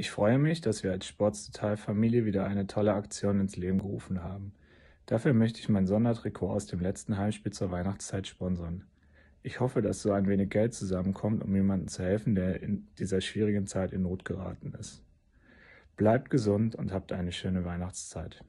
Ich freue mich, dass wir als Sportstotal-Familie wieder eine tolle Aktion ins Leben gerufen haben. Dafür möchte ich mein Sondertrikot aus dem letzten Heimspiel zur Weihnachtszeit sponsern. Ich hoffe, dass so ein wenig Geld zusammenkommt, um jemandem zu helfen, der in dieser schwierigen Zeit in Not geraten ist. Bleibt gesund und habt eine schöne Weihnachtszeit.